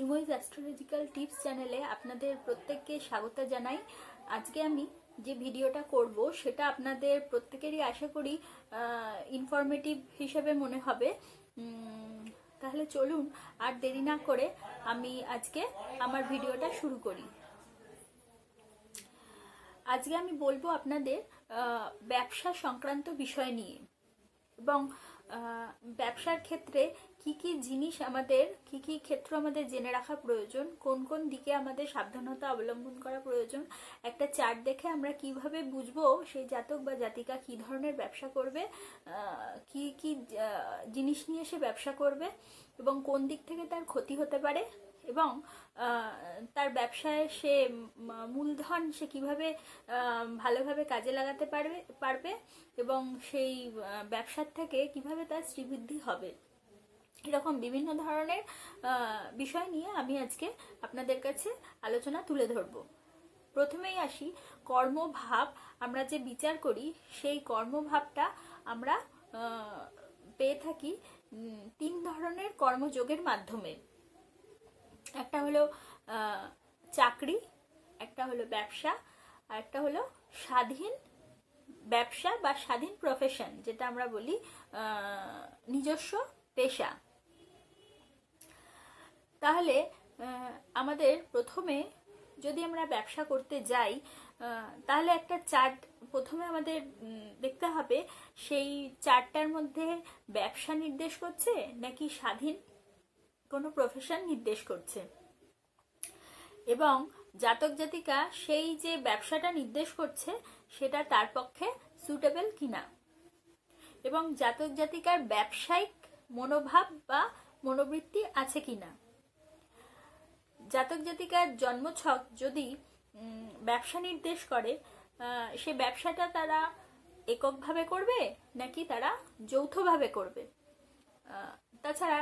শ্রীময়ীজ astrological tips চ্যানেলে আপনাদের প্রত্যেককে স্বাগত জানাই আজকে আমি যে ভিডিওটা করব সেটা আপনাদের প্রত্যেকেরই আশা করি ইনফরমেটিভ হিসেবে মনে হবে তাহলে চলুন আর দেরি না করে আমি আজকে আমার ভিডিওটা শুরু করি আজকে আমি বলবো আপনাদের ব্যবসা সংক্রান্ত বিষয় নিয়ে এবং ব্যবসার ক্ষেত্রে কি কি জিনিস আমাদের কি কি ক্ষেত্র আমাদের জেনে রাখা প্রয়োজন কোন কোন দিকে আমাদের সাবধানতা অবলম্বন করা প্রয়োজন একটা চার্ট দেখে আমরা কিভাবে বুঝবো সেই জাতক বা জাতিকা কি ধরনের ব্যবসা করবে কি কি জিনিস নিয়ে সে ব্যবসা করবে এবং কোন দিক থেকে তার ক্ষতি হতে পারে এবং তার ব্যবসায় সে মূলধন সে কিভাবে ভালোভাবে কাজে লাগাতে পারবে পারবে এবং সেই ব্যবসার থেকে কিভাবে তার শ্রীবৃদ্ধি হবে এরকম বিভিন্ন ধরনের বিষয় নিয়ে আমি আজকে আপনাদের কাছে আলোচনা তুলে ধরব প্রথমেই আসি কর্মভাব আমরা যে বিচার করি সেই কর্মভাবটা আমরা পেয়ে থাকি তিন ধরনের কর্মযোগের মাধ্যমে একটা হলো চাকরি একটা হলো ব্যবসা আর একটা হলো স্বাধীন ব্যবসা বা স্বাধীন প্রফেশন যেটা আমরা বলি নিজস্ব পেশা তাহলে আমাদের প্রথমে যদি আমরা ব্যবসা করতে যাই তাহলে একটা চার্ট প্রথমে আমাদের দেখতে হবে সেই চার্টটার মধ্যে ব্যবসা নির্দেশ করছে নাকি স্বাধীন কোনো প্রফেশন নির্দেশ করছে এবং জাতক জাতিকা সেই যে ব্যবসাটা নির্দেশ করছে সেটা তার পক্ষে সুটেবল কিনা এবং জাতক জাতিকার ব্যবসায়িক মনোভাব বা মনোবৃত্তি আছে কিনা জাতক জাতিকার জন্মছক যদি ব্যবসা নির্দেশ করে সে ব্যবসাটা তারা এককভাবে করবে নাকি তারা যৌথভাবে করবে তাছাড়া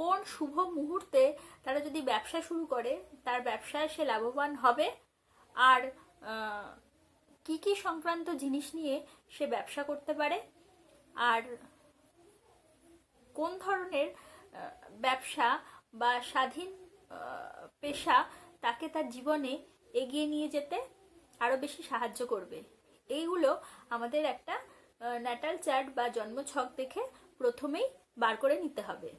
কোন শুভ মুহূর্তে তারা যদি ব্যবসা শুরু করে তার ব্যবসায় সে লাভবান হবে আর কি কি সংক্রান্ত জিনিস নিয়ে সে ব্যবসা করতে পারে আর কোন ধরনের ব্যবসা বা স্বাধীন পেশা তাকে তার জীবনে এগিয়ে নিয়ে যেতে আরও বেশি সাহায্য করবে এইগুলো আমাদের একটা ন্যাটাল চার্ট বা জন্মছক দেখে প্রথমেই বার করে নিতে হবে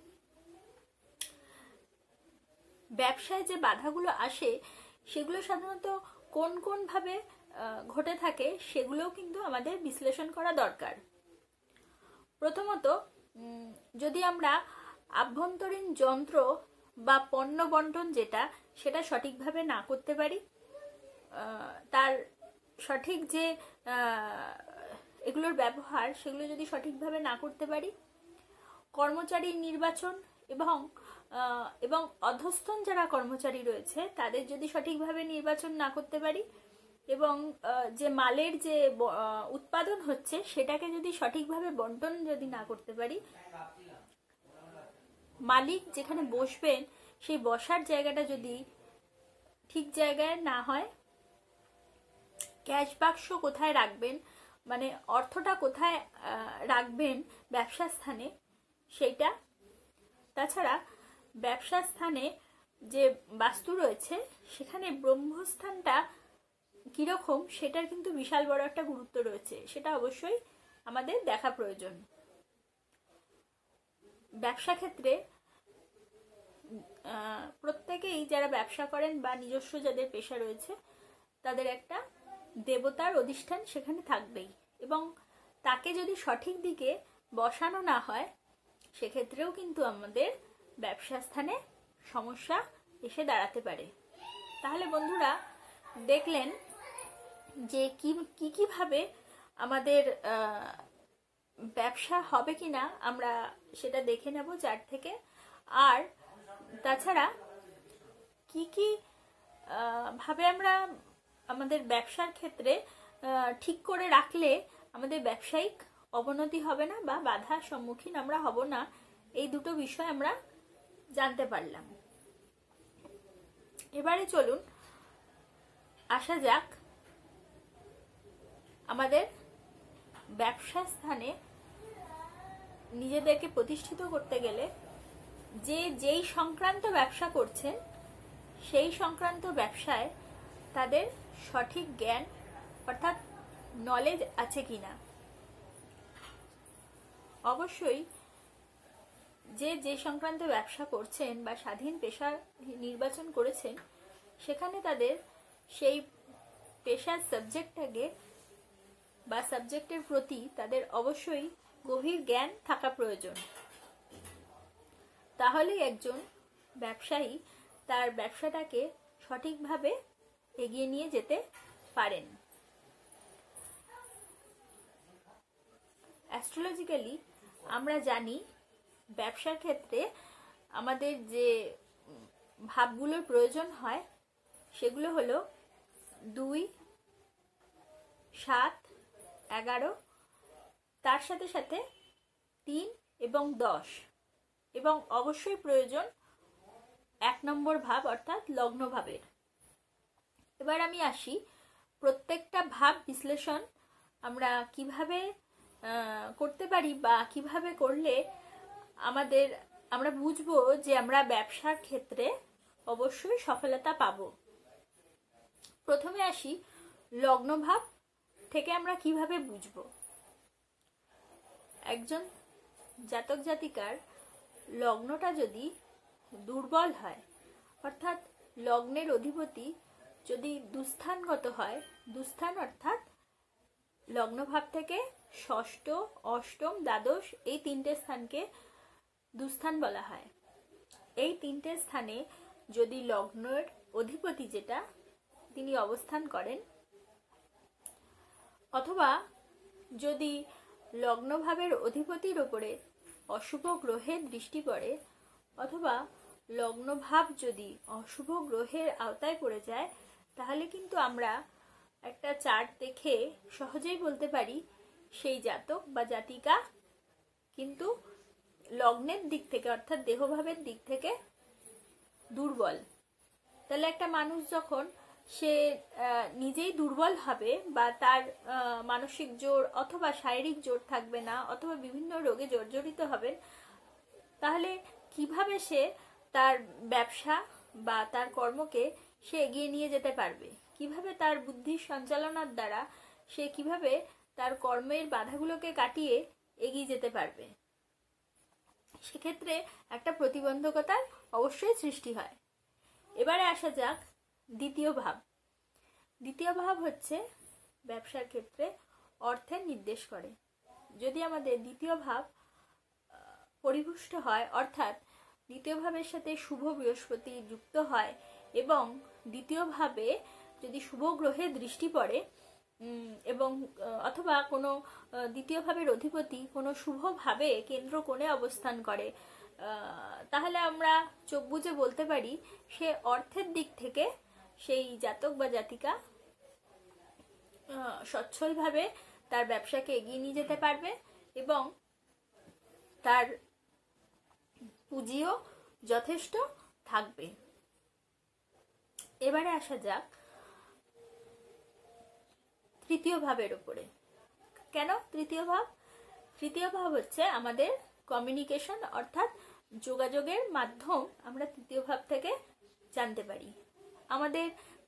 ব্যবসায় যে বাধাগুলো আসে সেগুলো সাধারণত কোন কোনভাবে ঘটে থাকে সেগুলোও কিন্তু আমাদের বিশ্লেষণ করা দরকার প্রথমত যদি আমরা আভ্যন্তরীণ যন্ত্র বা পণ্য বন্টন যেটা সেটা সঠিকভাবে না করতে পারি তার সঠিক যে এগুলোর ব্যবহার সেগুলো যদি সঠিকভাবে না করতে পারি কর্মচারীর নির্বাচন এবং এবং অধস্থন যারা কর্মচারী রয়েছে তাদের যদি সঠিকভাবে নির্বাচন না করতে পারি এবং যে মালের যে উৎপাদন হচ্ছে সেটাকে যদি সঠিকভাবে বন্টন যদি না করতে পারি মালিক যেখানে বসবেন সেই বসার জায়গাটা যদি ঠিক জায়গায় না হয় ক্যাশ বাক্স কোথায় রাখবেন মানে অর্থটা কোথায় রাখবেন ব্যবসা স্থানে সেইটা তাছাড়া ব্যবসা স্থানে যে বাস্তু রয়েছে সেখানে ব্রহ্মস্থানটা কীরকম সেটার কিন্তু বিশাল বড় একটা গুরুত্ব রয়েছে সেটা অবশ্যই আমাদের দেখা প্রয়োজন ব্যবসা ক্ষেত্রে প্রত্যেকেই যারা ব্যবসা করেন বা নিজস্ব যাদের পেশা রয়েছে তাদের একটা দেবতার অধিষ্ঠান সেখানে থাকবেই এবং তাকে যদি সঠিক দিকে বসানো না হয় সেক্ষেত্রেও কিন্তু আমাদের ব্যবসা স্থানে সমস্যা এসে দাঁড়াতে পারে তাহলে বন্ধুরা দেখলেন যে কি কী কীভাবে আমাদের ব্যবসা হবে কি না আমরা সেটা দেখে নেব চার থেকে আর তাছাড়া কি কি ভাবে আমরা আমাদের ব্যবসার ক্ষেত্রে ঠিক করে রাখলে আমাদের ব্যবসায়িক অবনতি হবে না বা বাধার সম্মুখীন আমরা হব না এই দুটো বিষয় আমরা জানতে পারলাম এবারে চলুন আসা যাক আমাদের ব্যবসা স্থানে নিজেদেরকে প্রতিষ্ঠিত করতে গেলে যে যেই সংক্রান্ত ব্যবসা করছেন সেই সংক্রান্ত ব্যবসায় তাদের সঠিক জ্ঞান অর্থাৎ নলেজ আছে কি না অবশ্যই যে যে সংক্রান্ত ব্যবসা করছেন বা স্বাধীন পেশা নির্বাচন করেছেন সেখানে তাদের সেই পেশার সাবজেক্টটাকে বা সাবজেক্টের প্রতি তাদের অবশ্যই গভীর জ্ঞান থাকা প্রয়োজন তাহলে একজন ব্যবসায়ী তার ব্যবসাটাকে সঠিকভাবে এগিয়ে নিয়ে যেতে পারেন অ্যাস্ট্রোলজিক্যালি আমরা জানি ব্যবসার ক্ষেত্রে আমাদের যে ভাবগুলোর প্রয়োজন হয় সেগুলো হলো দুই সাত এগারো তার সাথে সাথে তিন এবং দশ এবং অবশ্যই প্রয়োজন এক নম্বর ভাব অর্থাৎ লগ্নভাবের এবার আমি আসি প্রত্যেকটা ভাব বিশ্লেষণ আমরা কিভাবে করতে পারি বা কিভাবে করলে আমাদের আমরা বুঝবো যে আমরা ব্যবসার ক্ষেত্রে অবশ্যই সফলতা পাব প্রথমে আসি লগ্নভাব থেকে আমরা কিভাবে বুঝবো একজন জাতক জাতিকার লগ্নটা যদি দুর্বল হয় অর্থাৎ লগ্নের অধিপতি যদি দুস্থানগত হয় দুস্থান অর্থাৎ লগ্নভাব থেকে ষষ্ঠ অষ্টম দ্বাদশ এই তিনটে স্থানকে দুস্থান বলা হয় এই তিনটে স্থানে যদি লগ্নের অধিপতি যেটা তিনি অবস্থান করেন অথবা যদি লগ্নভাবের অধিপতির ওপরে অশুভ গ্রহের দৃষ্টি পড়ে অথবা লগ্নভাব যদি অশুভ গ্রহের আওতায় পড়ে যায় তাহলে কিন্তু আমরা একটা চার্ট দেখে সহজেই বলতে পারি সেই জাতক বা জাতিকা কিন্তু লগ্নের দিক থেকে অর্থাৎ দেহভাবের দিক থেকে দুর্বল তাহলে একটা মানুষ যখন সে নিজেই দুর্বল হবে বা তার মানসিক জোর অথবা শারীরিক জোর থাকবে না অথবা বিভিন্ন রোগে জর্জরিত হবেন তাহলে কিভাবে সে তার ব্যবসা বা তার কর্মকে সে এগিয়ে নিয়ে যেতে পারবে কিভাবে তার বুদ্ধির সঞ্চালনার দ্বারা সে কিভাবে তার কর্মের বাধাগুলোকে কাটিয়ে এগিয়ে যেতে পারবে সেক্ষেত্রে একটা প্রতিবন্ধকতার অবশ্যই সৃষ্টি হয় এবারে আসা যাক দ্বিতীয় ভাব দ্বিতীয় ভাব হচ্ছে ব্যবসার ক্ষেত্রে অর্থের নির্দেশ করে যদি আমাদের দ্বিতীয় ভাব পরিপুষ্ট হয় অর্থাৎ দ্বিতীয় ভাবের সাথে শুভ বৃহস্পতি যুক্ত হয় এবং দ্বিতীয়ভাবে যদি শুভ গ্রহে দৃষ্টি পড়ে এবং অথবা কোনো দ্বিতীয়ভাবের অধিপতি কোনো শুভভাবে কেন্দ্র কোণে অবস্থান করে তাহলে আমরা চোখ বুঝে বলতে পারি সে অর্থের দিক থেকে সেই জাতক বা জাতিকা সচ্ছলভাবে তার ব্যবসাকে এগিয়ে নিয়ে যেতে পারবে এবং তার পুঁজিও যথেষ্ট থাকবে এবারে আসা যাক তৃতীয় ভাবের উপরে কেন তৃতীয় ভাব তৃতীয় ভাব হচ্ছে আমাদের কমিউনিকেশন অর্থাৎ যোগাযোগের মাধ্যম আমরা তৃতীয় ভাব থেকে জানতে পারি আমাদের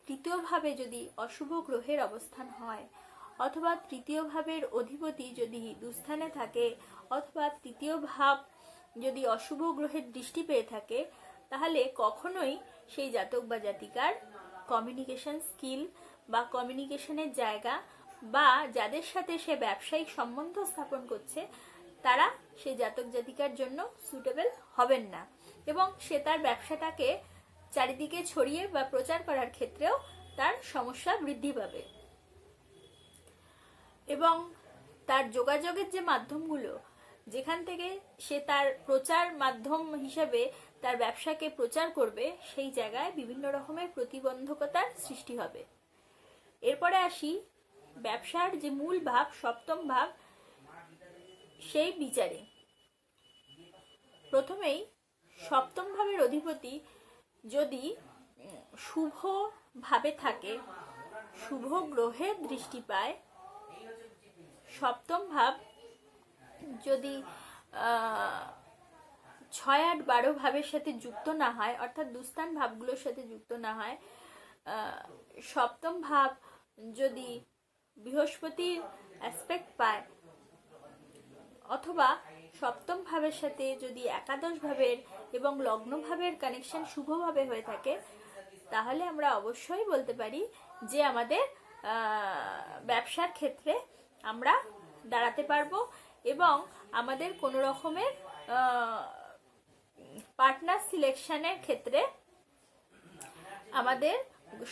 তৃতীয়ভাবে যদি অশুভ গ্রহের অবস্থান হয় অথবা তৃতীয় ভাবের অধিপতি যদি দুস্থানে থাকে অথবা তৃতীয় ভাব যদি অশুভ গ্রহের দৃষ্টি পেয়ে থাকে তাহলে কখনোই সেই জাতক বা জাতিকার কমিউনিকেশন স্কিল বা কমিউনিকেশনের জায়গা বা যাদের সাথে সে ব্যবসায়িক সম্বন্ধ স্থাপন করছে তারা সেই জাতক জাতিকার জন্য সুটেবল হবেন না এবং সে তার ব্যবসাটাকে চারিদিকে ছড়িয়ে বা প্রচার করার ক্ষেত্রেও তার সমস্যা বৃদ্ধি পাবে এবং তার যোগাযোগের যে মাধ্যমগুলো যেখান থেকে সে তার প্রচার মাধ্যম হিসেবে তার ব্যবসাকে প্রচার করবে সেই জায়গায় বিভিন্ন রকমের প্রতিবন্ধকতার সৃষ্টি হবে এরপরে আসি ব্যবসার যে মূল ভাব সপ্তম ভাব সেই বিচারে প্রথমেই সপ্তম ভাবের অধিপতি যদি শুভভাবে থাকে শুভ গ্রহে দৃষ্টি পায় সপ্তম ভাব যদি ছয় আট বারো ভাবের সাথে যুক্ত না হয় অর্থাৎ দুস্তান ভাবগুলোর সাথে যুক্ত না হয় সপ্তম ভাব যদি বৃহস্পতির অ্যাসপেক্ট পায় অথবা সপ্তম ভাবের সাথে যদি একাদশ ভাবের এবং লগ্ন ভাবের কানেকশন শুভভাবে হয়ে থাকে তাহলে আমরা অবশ্যই বলতে পারি যে আমাদের ব্যবসার ক্ষেত্রে আমরা দাঁড়াতে পারবো এবং আমাদের কোনো রকমের পার্টনার সিলেকশনের ক্ষেত্রে আমাদের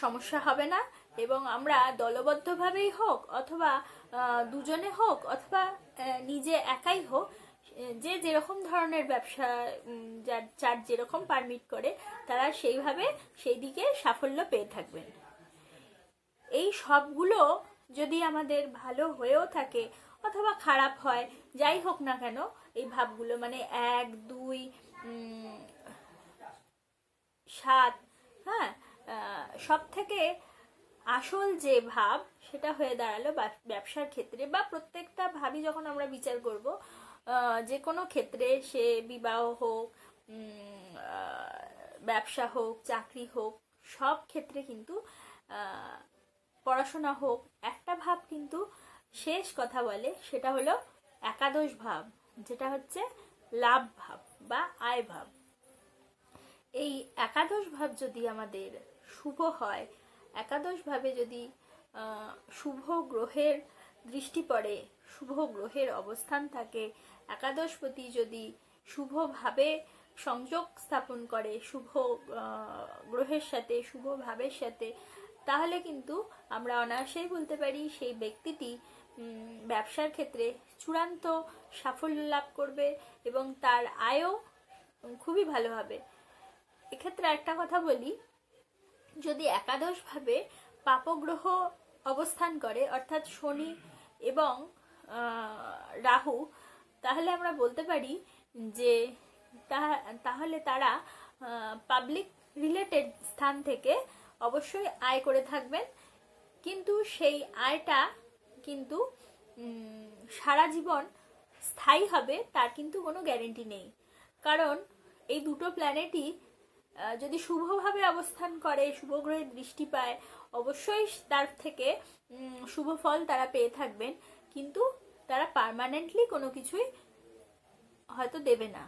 সমস্যা হবে না এবং আমরা দলবদ্ধভাবেই হোক অথবা দুজনে হোক অথবা নিজে একাই হোক যে যেরকম ধরনের ব্যবসা যার চার যেরকম পারমিট করে তারা সেইভাবে সেই দিকে সাফল্য পেয়ে থাকবেন এই সবগুলো যদি আমাদের ভালো হয়েও থাকে অথবা খারাপ হয় যাই হোক না কেন এই ভাবগুলো মানে এক দুই সাত হ্যাঁ সব থেকে আসল যে ভাব সেটা হয়ে দাঁড়ালো ব্যবসার ক্ষেত্রে বা প্রত্যেকটা ভাবই যখন আমরা বিচার করব যে কোনো ক্ষেত্রে সে বিবাহ হোক ব্যবসা হোক চাকরি হোক সব ক্ষেত্রে কিন্তু পড়াশোনা হোক একটা ভাব কিন্তু শেষ কথা বলে সেটা হলো একাদশ ভাব যেটা হচ্ছে লাভ ভাব বা আয় ভাব এই একাদশ ভাব যদি আমাদের শুভ হয় একাদশভাবে যদি শুভ গ্রহের দৃষ্টি পড়ে শুভ গ্রহের অবস্থান থাকে একাদশপতি যদি শুভভাবে সংযোগ স্থাপন করে শুভ গ্রহের সাথে শুভ ভাবের সাথে তাহলে কিন্তু আমরা অনায়াসেই বলতে পারি সেই ব্যক্তিটি ব্যবসার ক্ষেত্রে চূড়ান্ত সাফল্য লাভ করবে এবং তার আয়ও খুবই ভালো হবে এক্ষেত্রে একটা কথা বলি যদি একাদশভাবে পাপগ্রহ অবস্থান করে অর্থাৎ শনি এবং রাহু তাহলে আমরা বলতে পারি যে তাহলে তারা পাবলিক রিলেটেড স্থান থেকে অবশ্যই আয় করে থাকবেন কিন্তু সেই আয়টা কিন্তু সারা জীবন স্থায়ী হবে তার কিন্তু কোনো গ্যারেন্টি নেই কারণ এই দুটো প্ল্যানেটই যদি শুভভাবে অবস্থান করে শুভ গ্রহের দৃষ্টি পায় অবশ্যই তার থেকে শুভ ফল তারা পেয়ে থাকবেন কিন্তু তারা পারমানেন্টলি কোনো কিছুই হয়তো দেবে না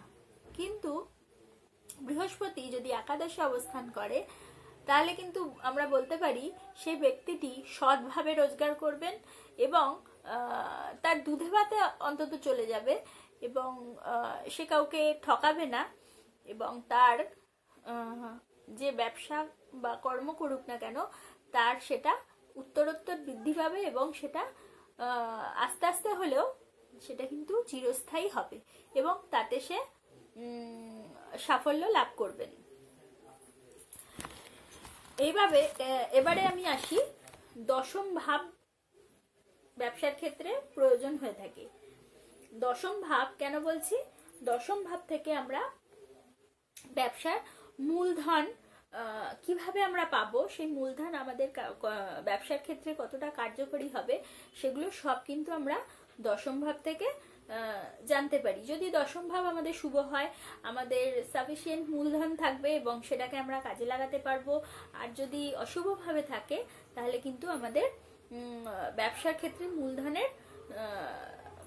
কিন্তু বৃহস্পতি যদি একাদশে অবস্থান করে তাহলে কিন্তু আমরা বলতে পারি সেই ব্যক্তিটি সৎভাবে রোজগার করবেন এবং তার দুধে ভাতে অন্তত চলে যাবে এবং সে কাউকে ঠকাবে না এবং তার যে ব্যবসা বা কর্ম করুক না কেন তার সেটা উত্তরোত্তর বৃদ্ধি পাবে এবং সেটা আস্তে আস্তে হলেও সেটা কিন্তু চিরস্থায়ী হবে এবং তাতে সে সাফল্য লাভ করবেন এইভাবে এবারে আমি আসি দশম ভাব ব্যবসার ক্ষেত্রে প্রয়োজন হয়ে থাকে দশম ভাব কেন বলছি দশম ভাব থেকে আমরা ব্যবসার মূলধন কিভাবে আমরা পাবো সেই মূলধন আমাদের ব্যবসার ক্ষেত্রে কতটা কার্যকরী হবে সেগুলো সব কিন্তু আমরা দশম ভাব থেকে জানতে পারি যদি দশম ভাব আমাদের শুভ হয় আমাদের সাফিসিয়েন্ট মূলধন থাকবে এবং সেটাকে আমরা কাজে লাগাতে পারবো আর যদি অশুভভাবে থাকে তাহলে কিন্তু আমাদের ব্যবসার ক্ষেত্রে মূলধনের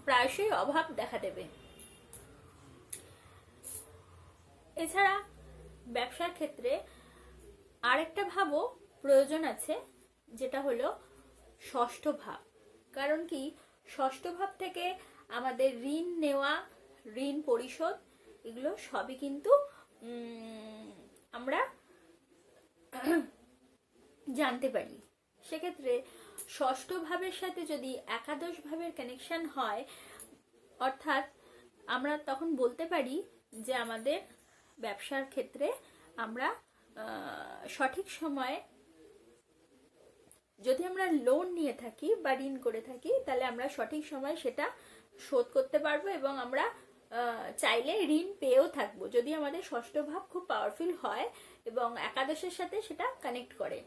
প্রায়শই অভাব দেখা দেবে এছাড়া ব্যবসার ক্ষেত্রে আরেকটা ভাবও প্রয়োজন আছে যেটা হলো ষষ্ঠ ভাব কারণ কি ষষ্ঠ ভাব থেকে আমাদের ঋণ নেওয়া ঋণ পরিশোধ এগুলো সবই কিন্তু আমরা জানতে পারি সেক্ষেত্রে ষষ্ঠ ভাবের সাথে যদি একাদশ ভাবের কানেকশন হয় অর্থাৎ আমরা তখন বলতে পারি যে আমাদের ব্যবসার ক্ষেত্রে আমরা সঠিক সময়ে যদি আমরা লোন নিয়ে থাকি বা ঋণ করে থাকি তাহলে আমরা সঠিক সময়ে সেটা শোধ করতে পারবো এবং আমরা চাইলে ঋণ পেয়েও থাকবো যদি আমাদের ষষ্ঠ ভাব খুব পাওয়ারফুল হয় এবং একাদশের সাথে সেটা কানেক্ট করে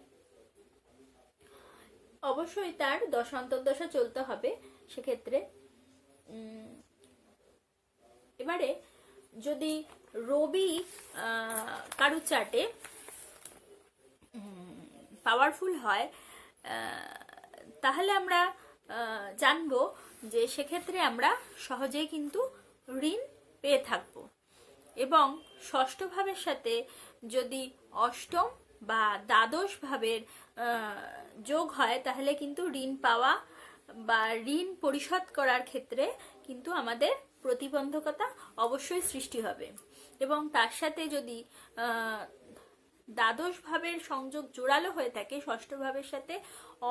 অবশ্যই তার দশ অন্তর্দশা চলতে হবে সেক্ষেত্রে এবারে যদি রবি কারু চাটে পাওয়ারফুল হয় তাহলে আমরা জানবো যে সেক্ষেত্রে আমরা সহজেই কিন্তু ঋণ পেয়ে থাকব এবং ষষ্ঠ ভাবের সাথে যদি অষ্টম বা দ্বাদশ ভাবের যোগ হয় তাহলে কিন্তু ঋণ পাওয়া বা ঋণ পরিশোধ করার ক্ষেত্রে কিন্তু আমাদের প্রতিবন্ধকতা অবশ্যই সৃষ্টি হবে এবং তার সাথে যদি দ্বাদশ ভাবের সংযোগ জোরালো হয়ে থাকে ষষ্ঠ ভাবের সাথে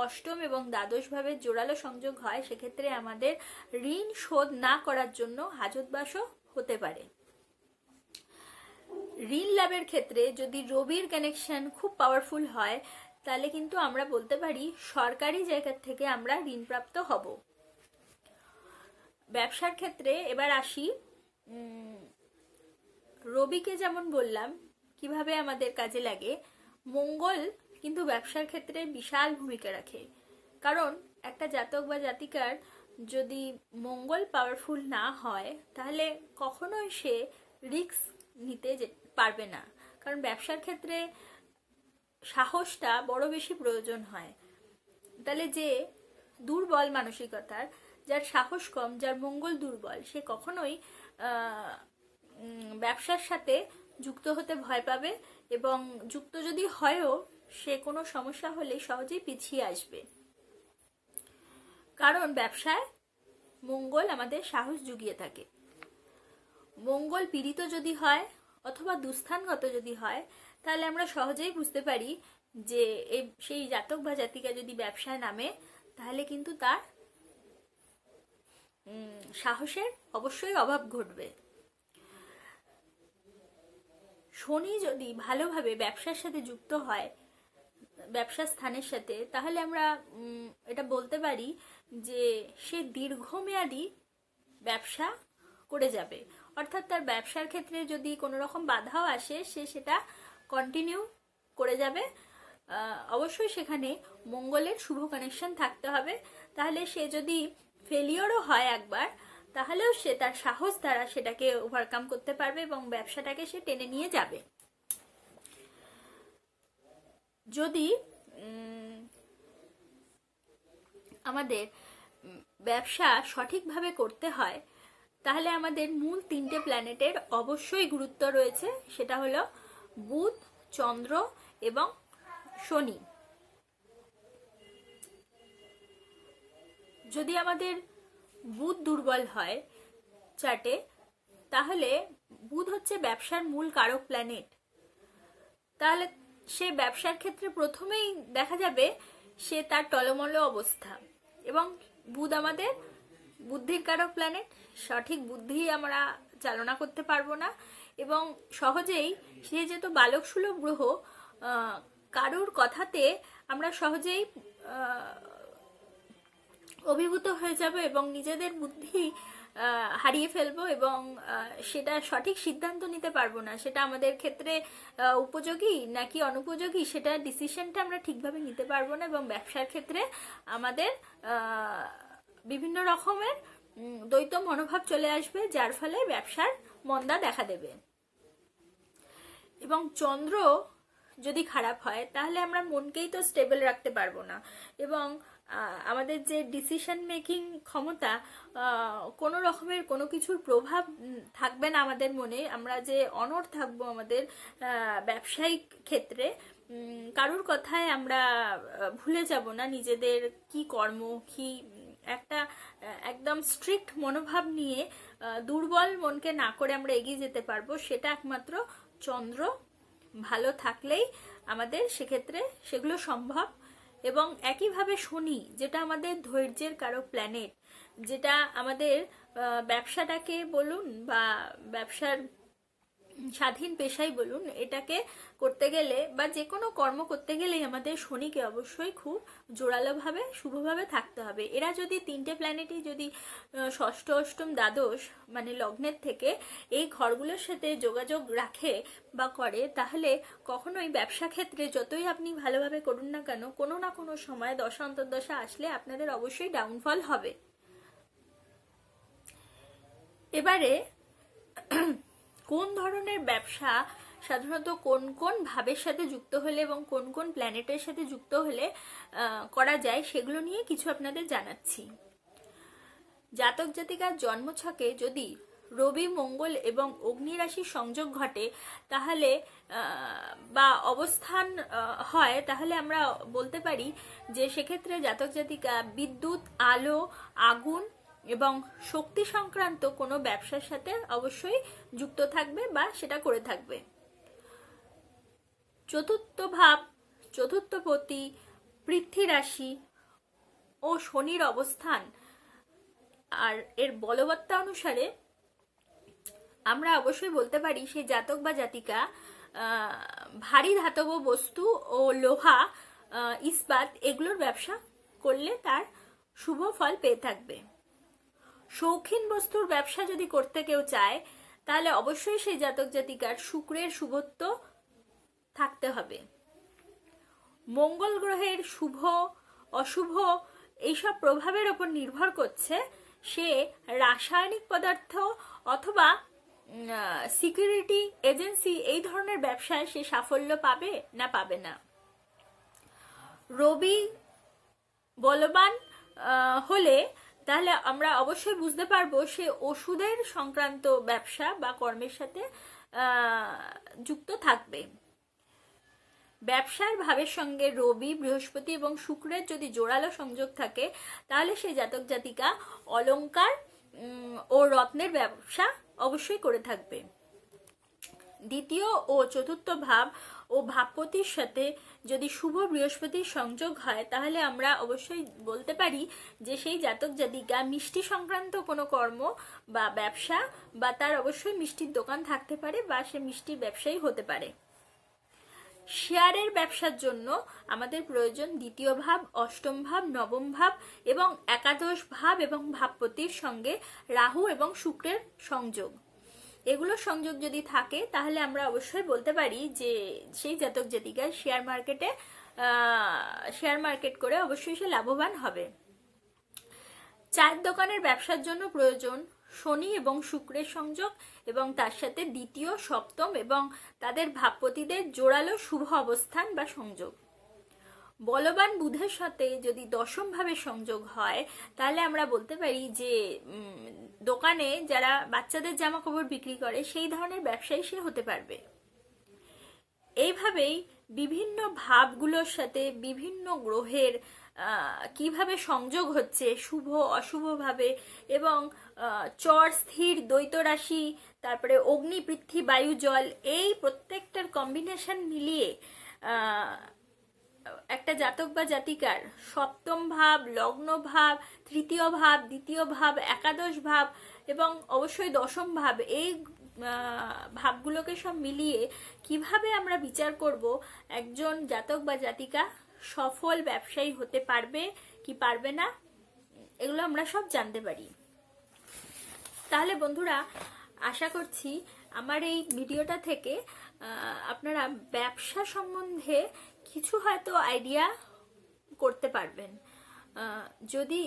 অষ্টম এবং দ্বাদশ ভাবের জোরালো সংযোগ হয় সেক্ষেত্রে আমাদের ঋণ শোধ না করার জন্য হাজতবাসও হতে পারে ঋণ লাভের ক্ষেত্রে যদি রবির কানেকশন খুব পাওয়ারফুল হয় তাহলে কিন্তু আমরা বলতে পারি সরকারি জায়গার থেকে আমরা ঋণপ্রাপ্ত হব ব্যবসার ক্ষেত্রে এবার আসি রবিকে যেমন বললাম কিভাবে আমাদের কাজে লাগে মঙ্গল কিন্তু ব্যবসার ক্ষেত্রে বিশাল ভূমিকা রাখে কারণ একটা জাতক বা জাতিকার যদি মঙ্গল পাওয়ারফুল না হয় তাহলে কখনোই সে রিক্স নিতে পারবে না কারণ ব্যবসার ক্ষেত্রে সাহসটা বড় বেশি প্রয়োজন হয় তাহলে যে দুর্বল মানসিকতার যার সাহস কম যার মঙ্গল দুর্বল সে কখনোই ব্যবসার সাথে যুক্ত হতে ভয় পাবে এবং যুক্ত যদি হয়ও সে কোনো সমস্যা হলে সহজেই পিছিয়ে আসবে কারণ ব্যবসায় মঙ্গল আমাদের সাহস জুগিয়ে থাকে মঙ্গল পীড়িত যদি হয় অথবা দুস্থানগত যদি হয় তাহলে আমরা সহজেই বুঝতে পারি যে সেই জাতক বা জাতিকা যদি ব্যবসায় নামে তাহলে কিন্তু তার সাহসের অবশ্যই অভাব ঘটবে শনি যদি ভালোভাবে ব্যবসার সাথে যুক্ত হয় ব্যবসা স্থানের সাথে তাহলে আমরা এটা বলতে পারি যে সে দীর্ঘমেয়াদী ব্যবসা করে যাবে অর্থাৎ তার ব্যবসার ক্ষেত্রে যদি কোনো রকম বাধাও আসে সে সেটা কন্টিনিউ করে যাবে অবশ্যই সেখানে মঙ্গলের শুভ কানেকশন থাকতে হবে তাহলে সে যদি ফেলিওরও হয় একবার তাহলেও সে তার সাহস দ্বারা সেটাকে ওভারকাম করতে পারবে এবং ব্যবসাটাকে সে টেনে নিয়ে যাবে যদি আমাদের ব্যবসা সঠিকভাবে করতে হয় তাহলে আমাদের মূল তিনটে প্ল্যানেটের অবশ্যই গুরুত্ব রয়েছে সেটা হলো বুধ চন্দ্র এবং শনি যদি আমাদের বুধ দুর্বল হয় চাটে তাহলে বুধ হচ্ছে ব্যবসার মূল কারক প্ল্যানেট তাহলে সে ব্যবসার ক্ষেত্রে প্রথমেই দেখা যাবে সে তার টলমল অবস্থা এবং বুধ আমাদের বুদ্ধির কারক প্ল্যানেট সঠিক বুদ্ধি আমরা চালনা করতে পারবো না এবং সহজেই সে যেহেতু বালক সুলভ গ্রহ কারোর কথাতে আমরা সহজেই অভিভূত হয়ে যাব এবং নিজেদের বুদ্ধি হারিয়ে ফেলবো এবং সেটা সঠিক সিদ্ধান্ত নিতে পারবো না সেটা আমাদের ক্ষেত্রে উপযোগী নাকি অনুপযোগী সেটা ডিসিশনটা আমরা ঠিকভাবে নিতে পারবো না এবং ব্যবসার ক্ষেত্রে আমাদের বিভিন্ন রকমের দ্বৈত মনোভাব চলে আসবে যার ফলে ব্যবসার মন্দা দেখা দেবে এবং চন্দ্র যদি খারাপ হয় তাহলে আমরা মনকেই তো স্টেবল রাখতে পারবো না এবং আমাদের যে ডিসিশন মেকিং ক্ষমতা কোনো রকমের কোনো কিছুর প্রভাব থাকবে না আমাদের মনে আমরা যে অনর থাকবো আমাদের ব্যবসায়িক ক্ষেত্রে কারুর কথায় আমরা ভুলে যাব না নিজেদের কি কর্ম কি একটা একদম স্ট্রিক্ট মনোভাব নিয়ে দুর্বল মনকে না করে আমরা এগিয়ে যেতে পারবো সেটা একমাত্র চন্দ্র ভালো থাকলেই আমাদের সেক্ষেত্রে সেগুলো সম্ভব এবং একইভাবে শনি যেটা আমাদের ধৈর্যের কারো প্ল্যানেট যেটা আমাদের ব্যবসাটাকে বলুন বা ব্যবসার স্বাধীন পেশাই বলুন এটাকে করতে গেলে বা যে কোনো কর্ম করতে গেলেই আমাদের শনিকে অবশ্যই খুব জোরালোভাবে শুভভাবে থাকতে হবে এরা যদি তিনটে প্ল্যানেটই যদি ষষ্ঠ অষ্টম দ্বাদশ মানে লগ্নের থেকে এই ঘরগুলোর সাথে যোগাযোগ রাখে বা করে তাহলে কখনোই ব্যবসা ক্ষেত্রে যতই আপনি ভালোভাবে করুন না কেন কোনো না কোনো সময় দশা অন্তর্দশা আসলে আপনাদের অবশ্যই ডাউনফল হবে এবারে কোন ধরনের ব্যবসা সাধারণত কোন কোন ভাবের সাথে যুক্ত হলে এবং কোন কোন প্ল্যানেটের সাথে যুক্ত হলে করা যায় সেগুলো নিয়ে কিছু আপনাদের জানাচ্ছি জাতক জাতিকার জন্মছকে যদি রবি মঙ্গল এবং অগ্নিরাশির সংযোগ ঘটে তাহলে বা অবস্থান হয় তাহলে আমরা বলতে পারি যে সেক্ষেত্রে জাতক জাতিকা বিদ্যুৎ আলো আগুন এবং শক্তি সংক্রান্ত কোনো ব্যবসার সাথে অবশ্যই যুক্ত থাকবে বা সেটা করে থাকবে চতুর্থ ভাব চতুর্থপতি পৃথ্বী রাশি ও শনির অবস্থান আর এর বলবত্তা অনুসারে আমরা অবশ্যই বলতে পারি সেই জাতক বা জাতিকা ভারী ধাতব বস্তু ও লোহা ইস্পাত এগুলোর ব্যবসা করলে তার শুভ ফল পেয়ে থাকবে শৌখিন বস্তুর ব্যবসা যদি করতে কেউ চায় তাহলে অবশ্যই সেই জাতক জাতিকার শুক্রের শুভত্ব থাকতে হবে মঙ্গল গ্রহের শুভ অশুভ এইসব প্রভাবের ওপর নির্ভর করছে সে রাসায়নিক পদার্থ অথবা সিকিউরিটি এজেন্সি এই ধরনের ব্যবসায় সে সাফল্য পাবে না পাবে না রবি বলবান হলে তাহলে আমরা অবশ্যই বুঝতে পারবো সে ওষুধের সংক্রান্ত ব্যবসা বা কর্মের সাথে যুক্ত থাকবে ব্যবসার ভাবের সঙ্গে রবি বৃহস্পতি এবং শুক্রের যদি জোরালো সংযোগ থাকে তাহলে সে জাতক জাতিকা অলঙ্কার ও রত্নের ব্যবসা অবশ্যই করে থাকবে দ্বিতীয় ও চতুর্থ ভাব ও ভাবপতির সাথে যদি শুভ বৃহস্পতির সংযোগ হয় তাহলে আমরা অবশ্যই বলতে পারি যে সেই জাতক জাতিকা মিষ্টি সংক্রান্ত কোনো কর্ম বা ব্যবসা বা তার অবশ্যই মিষ্টির দোকান থাকতে পারে বা সে মিষ্টির ব্যবসায়ী হতে পারে শেয়ারের ব্যবসার জন্য আমাদের প্রয়োজন দ্বিতীয় ভাব অষ্টম ভাব নবম ভাব এবং একাদশ ভাব এবং ভাবপতির সঙ্গে রাহু এবং শুক্রের সংযোগ এগুলো সংযোগ যদি থাকে তাহলে আমরা অবশ্যই বলতে পারি যে সেই জাতক জাতিকা শেয়ার মার্কেটে শেয়ার মার্কেট করে অবশ্যই সে লাভবান হবে চায়ের দোকানের ব্যবসার জন্য প্রয়োজন শনি এবং শুক্রের সংযোগ এবং তার সাথে দ্বিতীয় সপ্তম এবং তাদের ভাবপতিদের জোরালো শুভ অবস্থান বা সংযোগ বলবান বুধের সাথে যদি দশম ভাবে সংযোগ হয় তাহলে আমরা বলতে পারি যে দোকানে যারা বাচ্চাদের জামা কাপড় বিক্রি করে সেই ধরনের ব্যবসায়ী সে হতে পারবে এইভাবেই বিভিন্ন ভাবগুলোর সাথে বিভিন্ন গ্রহের কিভাবে সংযোগ হচ্ছে শুভ অশুভভাবে এবং চর স্থির দ্বৈত রাশি তারপরে অগ্নি পৃথ্বী বায়ু জল এই প্রত্যেকটার কম্বিনেশন মিলিয়ে একটা জাতক বা জাতিকার সপ্তম ভাব লগ্ন ভাব তৃতীয় ভাব দ্বিতীয় ভাব একাদশ ভাব এবং অবশ্যই দশম ভাব এই ভাবগুলোকে সব মিলিয়ে কিভাবে আমরা বিচার করব একজন জাতক বা জাতিকা সফল ব্যবসায়ী হতে পারবে কি পারবে না এগুলো আমরা সব জানতে পারি তাহলে বন্ধুরা আশা করছি আমার এই ভিডিওটা থেকে আপনারা ব্যবসা সম্বন্ধে কিছু হয়তো আইডিয়া করতে পারবেন যদি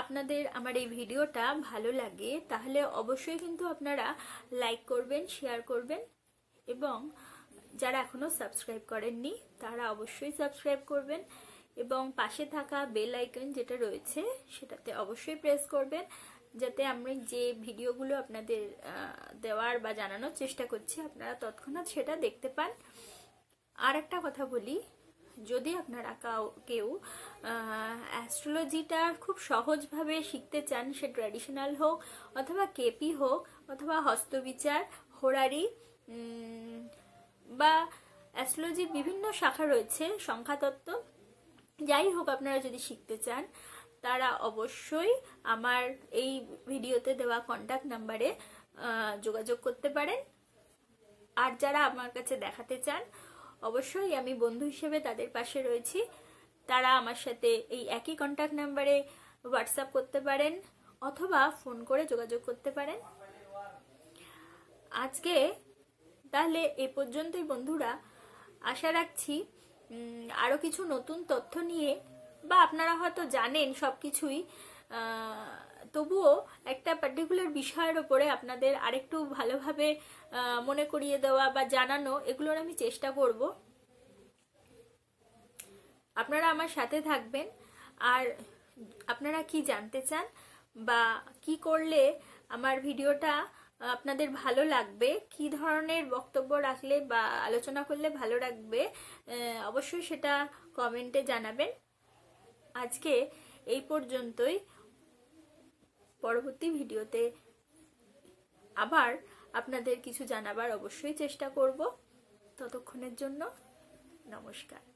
আপনাদের আমার এই ভিডিওটা ভালো লাগে তাহলে অবশ্যই কিন্তু আপনারা লাইক করবেন শেয়ার করবেন এবং যারা এখনও সাবস্ক্রাইব করেননি তারা অবশ্যই সাবস্ক্রাইব করবেন এবং পাশে থাকা বেল আইকন যেটা রয়েছে সেটাতে অবশ্যই প্রেস করবেন যাতে আমরা যে ভিডিওগুলো আপনাদের দেওয়ার বা জানানোর চেষ্টা করছি আপনারা তৎক্ষণাৎ সেটা দেখতে পান আর একটা কথা বলি যদি আপনারা কেউ অ্যাস্ট্রোলজিটা খুব সহজভাবে শিখতে চান সে ট্র্যাডিশনাল হোক অথবা কেপি হোক অথবা হস্তবিচার হোরারি বা অ্যাস্ট্রোলজির বিভিন্ন শাখা রয়েছে সংখ্যাতত্ত্ব যাই হোক আপনারা যদি শিখতে চান তারা অবশ্যই আমার এই ভিডিওতে দেওয়া কন্ট্যাক্ট নাম্বারে যোগাযোগ করতে পারেন আর যারা আমার কাছে দেখাতে চান অবশ্যই আমি বন্ধু হিসেবে তাদের পাশে রয়েছি তারা আমার সাথে এই একই কন্ট্যাক্ট নাম্বারে হোয়াটসঅ্যাপ করতে পারেন অথবা ফোন করে যোগাযোগ করতে পারেন আজকে তাহলে এ পর্যন্তই বন্ধুরা আশা রাখছি আরও কিছু নতুন তথ্য নিয়ে বা আপনারা হয়তো জানেন সব কিছুই তবুও একটা পার্টিকুলার বিষয়ের ওপরে আপনাদের আরেকটু ভালোভাবে মনে করিয়ে দেওয়া বা জানানো এগুলোর আমি চেষ্টা করব আপনারা আমার সাথে থাকবেন আর আপনারা কি জানতে চান বা কি করলে আমার ভিডিওটা আপনাদের ভালো লাগবে কি ধরনের বক্তব্য রাখলে বা আলোচনা করলে ভালো লাগবে অবশ্যই সেটা কমেন্টে জানাবেন আজকে এই পর্যন্তই পরবর্তী ভিডিওতে আবার আপনাদের কিছু জানাবার অবশ্যই চেষ্টা করব ততক্ষণের জন্য নমস্কার